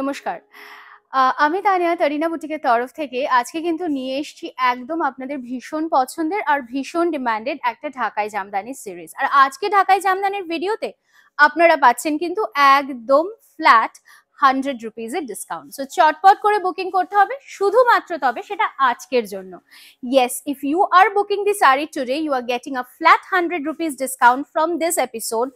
নমস্কার আমি তানিয়া তারিনা বুটিকের তরফ থেকে আজকে কিন্তু নিয়ে এসছি একদম আপনাদের ভীষণ পছন্দের আর ভীষণ ডিমান্ডেড একটা ঢাকায় জামদানির সিরিজ আর আজকে ঢাকায় জামদানির ভিডিওতে আপনারা পাচ্ছেন কিন্তু একদম ফ্ল্যাট হান্ড্রেড এর ডিসকাউন্ট সো চটপট করে বুকিং করতে হবে শুধুমাত্র তবে সেটা আজকের জন্য yes if you are booking the sari today you are getting a flat hundred rupees discount from this episode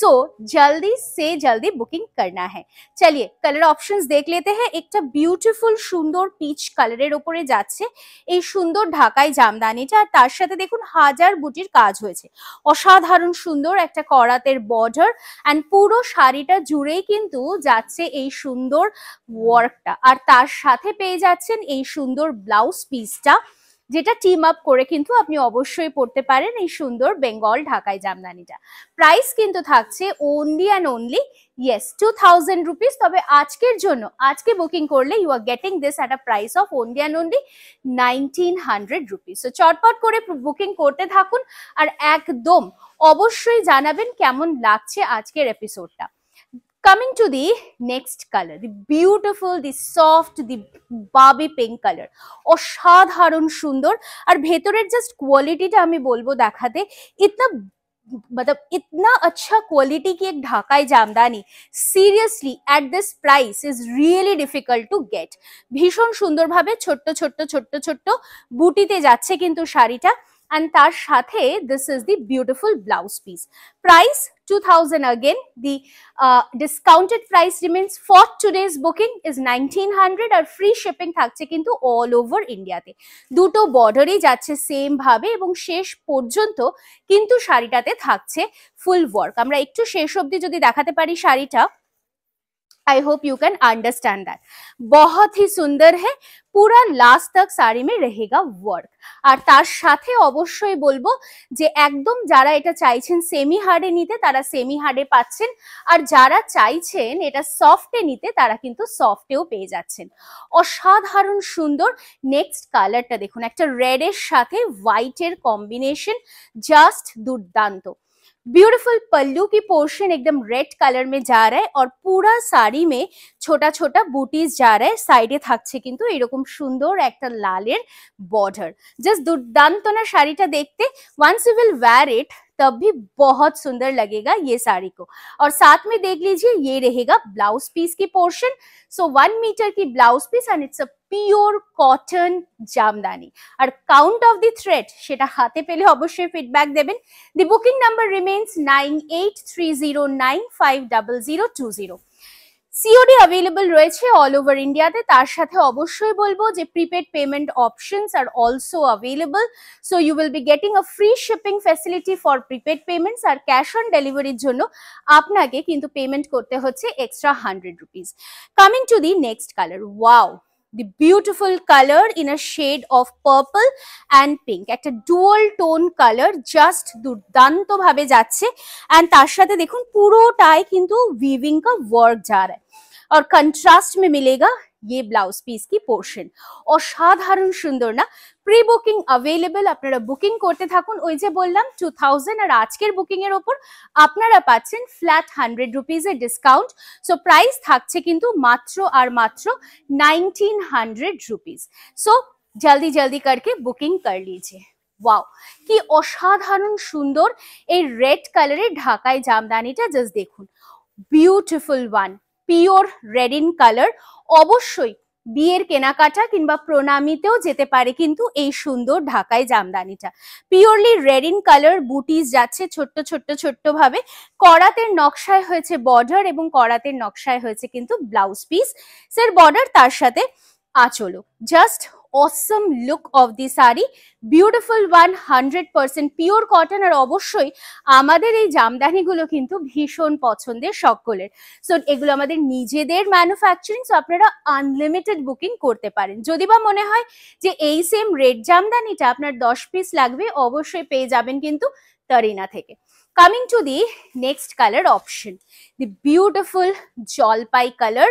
so জলদি সে জলদি বুকিং করনা হ্যাঁ চলিয়ে কালার অপশন দেখ লেতে হ্যাঁ একটা বিউটিফুল সুন্দর পিচ কালারের ওপরে যাচ্ছে এই সুন্দর ঢাকায় জামদানিটা আর তার সাথে দেখুন হাজার বুটির কাজ হয়েছে অসাধারণ সুন্দর একটা করাতের বর্ডার অ্যান্ড পুরো শাড়িটা জুড়েই কিন্তু যাচ্ছে এই এই সুন্দর ওয়ার্কটা আর তার সাথে পেয়ে যাচ্ছেন এই সুন্দর ব্লাউজ পিসটা যেটা টিম আপ করে কিন্তু আপনি অবশ্যই পড়তে পারেন এই সুন্দর বেঙ্গল ঢাকায় জামদানিটা প্রাইস কিন্তু থাকছে only and only yes two thousand rupees তবে আজকের জন্য আজকে বুকিং করলে you are getting this at a price of only and only nineteen hundred rupees তো চটপট করে বুকিং করতে থাকুন আর একদম অবশ্যই জানাবেন কেমন লাগছে আজকের এপিসোডটা Coming to the next color, the beautiful, the soft, the baby pink colour অসাধারণ সুন্দর আর ভেতরের জাস্ট কোয়ালিটিটা আমি বলবো দেখাতে ইতনা मतलब इतना अच्छा क्वालिटी की एक Dhakai Jamdani seriously at this price is really difficult to get ভীষণ সুন্দরভাবে ছোট্ট ছোট্ট ছোট্ট ছোট্ট বুটিতে যাচ্ছে কিন্তু শাড়িটা অ্যান্ড তার সাথে this is the beautiful blouse piece price 2000 again. The uh, discounted price remains for today's booking is 1900 আর ফ্রি শিপিং থাকছে কিন্তু অল ওভার ইন্ডিয়াতে দুটো বর্ডারই যাচ্ছে সেম ভাবে এবং শেষ পর্যন্ত কিন্তু শাড়িটাতে থাকছে ফুল ওয়ার্ক আমরা একটু শেষ অবধি যদি দেখাতে পারি শাড়িটা I hope you can understand that बहुत ही सुंदर है পুরা লাস্ট তাক শাড়ি মে রেহেগা ওয়ার্ক আর তার সাথে অবশ্যই বলবো যে একদম যারা এটা চাইছেন সেমি হার্ডে নিতে তারা সেমি হার্ডে পাচ্ছেন আর যারা চাইছেন এটা সফটে নিতে তারা কিন্তু সফটেও পেয়ে যাচ্ছেন অসাধারণ সুন্দর নেক্সট কালারটা দেখুন একটা রেডের সাথে হোয়াইটের কম্বিনেশন জাস্ট দুর্দান্ত ब्यूटीफुल पल्लू की पोर्शन एकदम रेड कलर में जा रहा है और पूरा साड़ी में छोटा छोटा बुटीज जा रहा है সাইডে क्योंकि ए रकम सुंदर एक लाल बॉर्डर जस्ट দুর্দান্ত না শাড়িটা देखते once you will wear it तब भी बहुत सुंदर लगेगा ये साड़ी को और साथ में देख लीजिए ये रहेगा ब्लाउज पीस की पोर्शन सो वन मीटर की blouse piece and it's a pure cotton Jamdani আর কাউন্ট অফ দি থ্রেড সেটা হাতে পেলে অবশ্যই ফিডব্যাক দেবেন the booking number remains nine eight three zero nine five double zero two zero COD available রয়েছে all over ইন্ডিয়াতে তার সাথে অবশ্যই বলবো যে prepaid payment options are also available so you will be getting a free shipping facility for prepaid payments আর cash on ডেলিভারির জন্য আপনাকে কিন্তু পেমেন্ট করতে হচ্ছে extra hundred rupees coming to the next colour wow the beautiful color in a shade of purple and pink একটা dual tone colour just দুর্দান্ত ভাবে যাচ্ছে এন্ড তার সাথে দেখুন পুরোটাই কিন্তু वीविंग का वर्क जा रहा है और कंट्रास्ट में मिलेगा ये ब्लाउज পিস কি পোর্শন অসাধারণ সুন্দর না প্রি বুকিং অ্যাভেলেবেল আপনারা বুকিং করতে থাকুন ওই যে বললাম টু থাউজেন্ড আর আজকের বুকিং এর ওপর আপনারা পাচ্ছেন ফ্ল্যাট হান্ড্রেড রুপিজের ডিসকাউন্ট সো প্রাইস থাকছে কিন্তু মাত্র আর মাত্র নাইনটিন হান্ড্রেড রুপিস সো জলদি জলদি করকে বুকিং কর লিজিয়ে ওয়াও কি অসাধারণ সুন্দর এই রেড কালারের ঢাকায় জামদানিটা জাস্ট দেখুন beautiful one pure red in colour অবশ্যই বিয়ের কেনাকাটা কিংবা প্রণামিতেও যেতে পারে কিন্তু এই সুন্দর ঢাকায় জামদানিটা পিওরলি রেড ইন কালার বুটিস যাচ্ছে ছোট্ট ছোট্ট ছোট্ট ভাবে করাতের নকশায় হয়েছে বর্ডার এবং করাতের নকশায় হয়েছে কিন্তু ব্লাউজ পিস স্যার বর্ডার তার সাথে আচলো just awesome look of the saree. Beautiful one, 100% pure cotton আর অবশ্যই আমাদের এই জামদানিগুলো কিন্তু ভীষণ পছন্দের সকলের সো এগুলো আমাদের নিজেদের ম্যানুফ্যাকচারিং সো আপনারা আনলিমিটেড বুকিং করতে পারেন যদি বা মনে হয় যে এই সেম রেড জামদানিটা আপনার দশ পিস লাগবে অবশ্যই পেয়ে যাবেন কিন্তু তারিনা থেকে coming to the next colour option the beautiful জলপাই কালার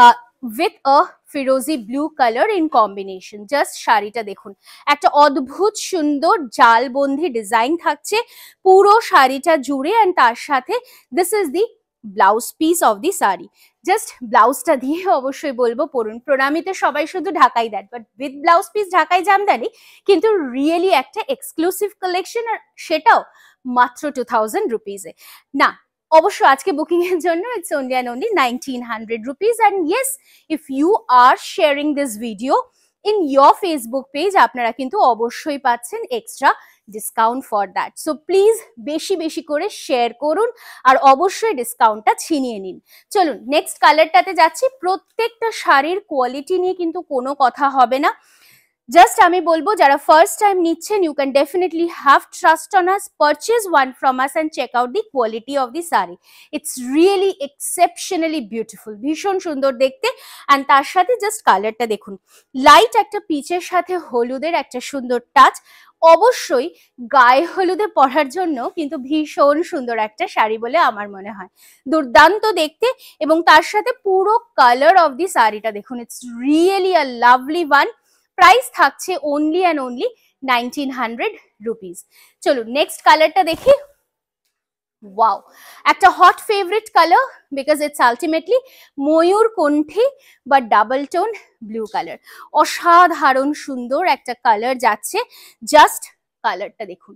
আহ উইথ আ ফিরোজি blue colour in combination just শাড়িটা দেখুন একটা অদ্ভুত সুন্দর জালবন্দি ডিজাইন থাকছে পুরো শাড়িটা জুড়ে অ্যান্ড তার সাথে this is the blouse piece of the sari just ব্লাউজটা দিয়ে অবশ্যই বলবো পড়ুন প্রণামিতে সবাই শুধু ঢাকাই দেন but with blouse piece Dhakai Jamdani কিন্তু রিয়েলি একটা এক্সক্লুসিভ কালেকশন আর সেটাও মাত্র টু থাউজেন্ড রুপিজে না অবশ্য আজকে বুকিং এর জন্য it's only and only nineteen hundred rupees and yes if you are sharing this video in your Facebook page আপনারা কিন্তু অবশ্যই পাচ্ছেন extra discount for that so please বেশি বেশি করে শেয়ার করুন আর অবশ্যই ডিসকাউন্টটা ছিনিয়ে নিন চলুন নেক্সট কালারটাতে যাচ্ছি প্রত্যেকটা শাড়ির কোয়ালিটি নিয়ে কিন্তু কোনো কথা হবে না জাস্ট আমি বলবো যারা ফার্স্ট টাইম নিচ্ছেন you can definitely have trust on us purchase one from us and check out the quality of the sari it's really exceptionally beautiful ভীষণ সুন্দর দেখতে অ্যান্ড তার সাথে জাস্ট কালারটা দেখুন লাইট একটা পিচের সাথে হলুদের একটা সুন্দর টাচ অবশ্যই গায়ে হলুদে পরার জন্য কিন্তু ভীষণ সুন্দর একটা শাড়ি বলে আমার মনে হয় দুর্দান্ত দেখতে এবং তার সাথে পুরো কালার অফ দি শাড়িটা দেখুন it's really a lovely one price থাকছে only and only nineteen hundred rupees চলুন নেক্সট কালারটা দেখি ওয়াও একটা hot favourite colour because it's ultimately ময়ূর কণ্ঠে বা ডাবল টোন ব্লু কালার অসাধারণ সুন্দর একটা কালার যাচ্ছে জাস্ট কালারটা দেখুন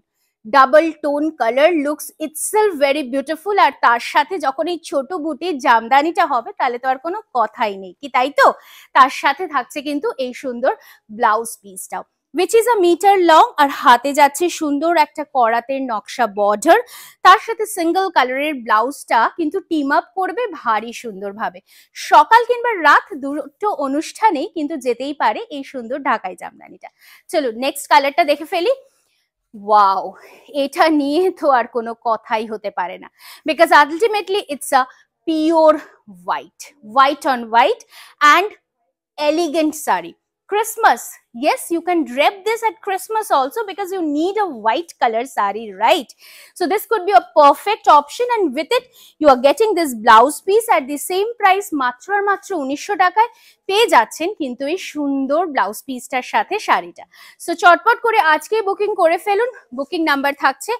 double tone colour looks itself very beautiful আর তার সাথে যখন এই ছোট বুটির জামদানিটা হবে তাহলে তো আর কোনো কথাই নেই কি তাই তো তার সাথে থাকছে কিন্তু এই সুন্দর ব্লাউজ পিসটাও which is a meter long আর হাতে যাচ্ছে সুন্দর একটা করাতের নকশা বর্ডার তার সাথে সিঙ্গেল কালারের ব্লাউজটা কিন্তু টিম আপ করবে ভারী সুন্দরভাবে সকাল কিংবা রাত দুটো অনুষ্ঠানেই কিন্তু যেতেই পারে এই সুন্দর ঢাকাই জামদানিটা চলো নেক্সট কালারটা দেখে ফেলি ওয়াও এটা নিয়ে তো আর কোনো কথাই হতে পারে না because ultimately it's a pure white white on white and elegant sari Christmas. Yes, you can drip this at Christmas also because you need a white color sari, right? So this could be a perfect option and with it, you are getting this blouse piece at the same price. Matro ar matro unishodakai pay jachin kintu e shundor blouse piece tar shathe sari ta. So chotpot kore aaj ke booking kore felun. Booking number thakche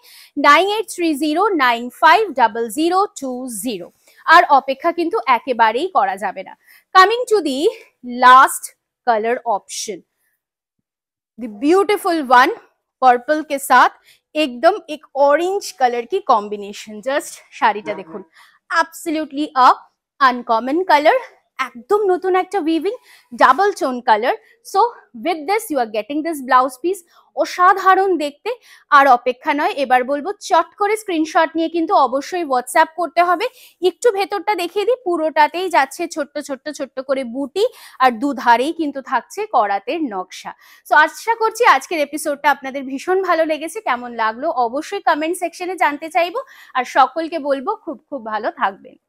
9830950020. আর অপেক্ষা কিন্তু একেবারেই করা যাবে না Coming to the last. Colour option the beautiful one purple के साथ एकदम एक ऑरेंज कलर की कॉम्बिनेशन जस्ट शाड़ी देखो एब्सोल्युटली अनकॉमन कलर একদম নতুন একটা উইভিং ডাবল চোন colour so with this you are getting this blouse piece অসাধারণ দেখতে আর অপেক্ষা নয় এবার বলবো চট করে স্ক্রিনশট নিয়ে কিন্তু অবশ্যই হোয়াটসঅ্যাপ করতে হবে একটু ভেতরটা দেখিয়ে দিই পুরোটাতেই যাচ্ছে ছোট্ট ছোট্ট ছোট্ট করে বুটি আর দুধারেই কিন্তু থাকছে করাতের নকশা সো আশা করছি আজকের এপিসোডটা আপনাদের ভীষণ ভালো লেগেছে কেমন লাগলো অবশ্যই কমেন্ট সেকশনে জানতে চাইবো আর সকলকে বলবো খুব খুব ভালো থাকবেন